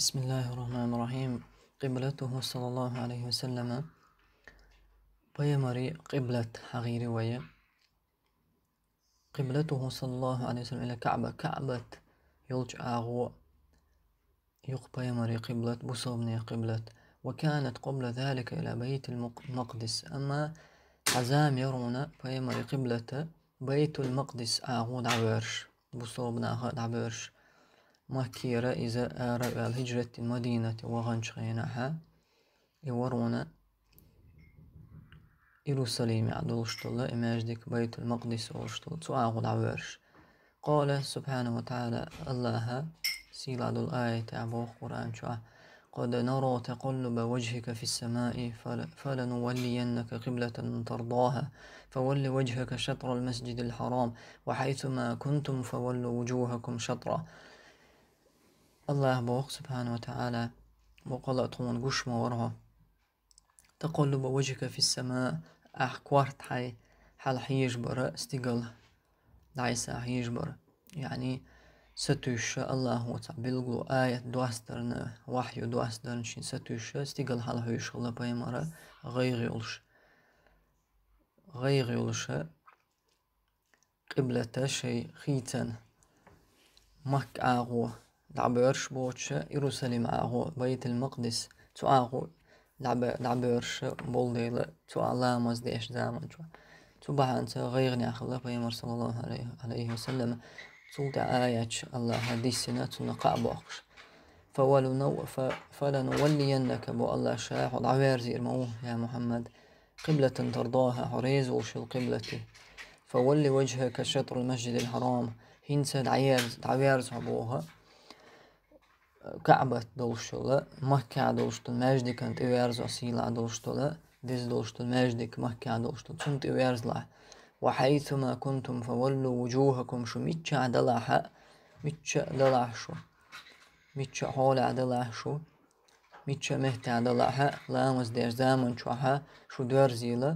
بسم الله الرحمن الرحيم قبلته صلى الله عليه وسلم بيمري قبلة حغيري ويا قبلته صلى الله عليه وسلم إلى كعبة كعبة يلج آغو بيمري قبلة بصوبني قبلة وكانت قبل ذلك إلى بيت المقدس أما عزام يرون بيمري قبلة بيت المقدس آغو دعبرش بصوبنا دعبرش مكيرة إذا أرب الهجرة المدينة وغنشغينها يورونا يورونا إيروساليم عد ولشتولا إماجدك بيت المقدس ولشتول سؤال عوارش قال سبحانه وتعالى الله سيل عد الآية تعبو قرآن شعه قد نرى تقلب وجهك في السماء فلنولينك قبلة ترضاها فول وجهك شطر المسجد الحرام وحيثما كنتم فولوا وجوهكم شطره الله بوق سبحانه وتعالى وقال طون قش مورها تقلب وجهك في السماء أحكوارت حي حل حيجبر استقل حيش حيجبر يعني ستوش الله وتعبلغو آية دوسترن وحي دوسترن شين ستوش استقل حيش الله بايمارا غير يولش غير يولش قبلة شي خيتن مك آغوه العبيرش بوتش يروسليم آغو بيت المقدس تو آغو العبيرش بولديل تو علامز ديش دامن تو تو بحانت غيغني أخلا بيمر صلى الله عليه وسلم تو دعاية الله حديثنا تنقع بوخش فولنو فلنولينك بو الله شاح العبير زير موه يا محمد قبلة ترضاها حريز وش القبلة فولي وجهك شطر المسجد الحرام هنسى العيار عبوها Kaabët dolshtullë, Makkja dolshtullë, Meshdi kënë të ujerës osila dolshtullë, diz dolshtullë, Meshdi kë Makkja dolshtullë, cënë të ujerës la. Wa hajthu ma kuntum fa wallu vujuhakum shu mitqa adalaha, mitqa adalashu, mitqa hola adalashu, mitqa mehti adalaha, lamız der zaman çuaha, şu dörziyle,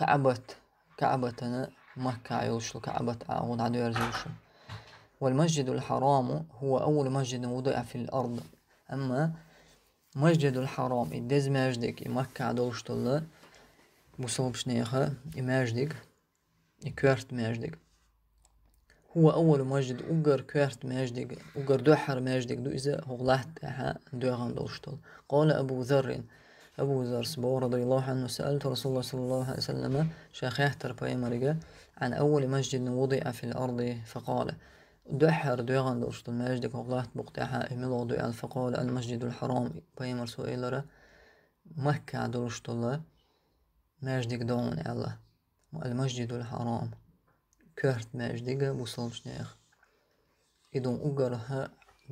Kaabët, Kaabëtını e Makkja yolshtullë, Kaabët ağul adı ujerës yolshtullë. والمسجد الحرام هو أول مسجد وضع في الأرض أما مسجد الحرام إدز مجدك مكة دوشتل شنيخة إماجدك إكوارت ماجدك هو أول مسجد أجر كارت ماجدك أجر دوحر ماجدك دو إذا هغلحت أها دوغن دوشتل قال أبو ذر أبو ذر سبو رضي الله عنه سألت رسول الله صلى الله عليه وسلم شيخ يحتر بايمرقة عن أول مسجد وضع في الأرض فقال دحر دۆغان دەشتنەژدێک وڵات بوقتەها ئەمیلۆ دوی ئەلفقۆل يعني ئەلمەژید الحڕۆم پەیمەرسۆئیلەرە الله مجد دون يعني الله ئەلە ئەلمەژید الحرام کرد مەژدێگە بوسڵشنێخ ئیدۆم ئوگەرها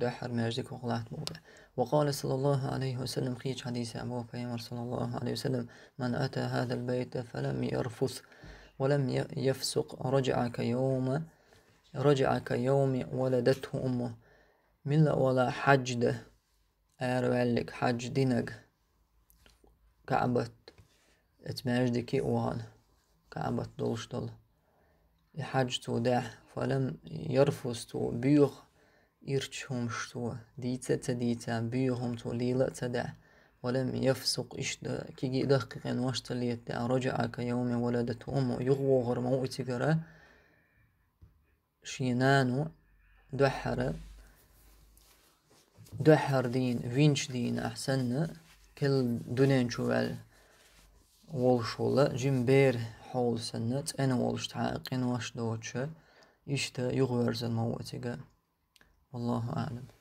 دحر مەژدێک وڵات بووە وقال صلى الله عليه وسلم خيج حديث أبو بيمر صلى الله عليه وسلم من أتى هذا البيت فلم يرفث ولم يفسق رجع كيوم رجع كيوم ولدته أمه ملا ولا حجد أروالك حج حجدينك كعبت كي أوان كعبت دول حجتو ده فلم تو يرفضتو بيغ إرشهمشتو ديتا تديتا تو ليلة تدع ولم يفسق إشدا كي دقيقا واشتليت رجع كيوم ولدته أمه يغوغر موئتي شينانو دحر دحر دين فينش دين أحسن كل دونين شوال جيم بير حول سنت أنا والش تعاقين واش دوتش يشتا يغورز الموتقة والله أعلم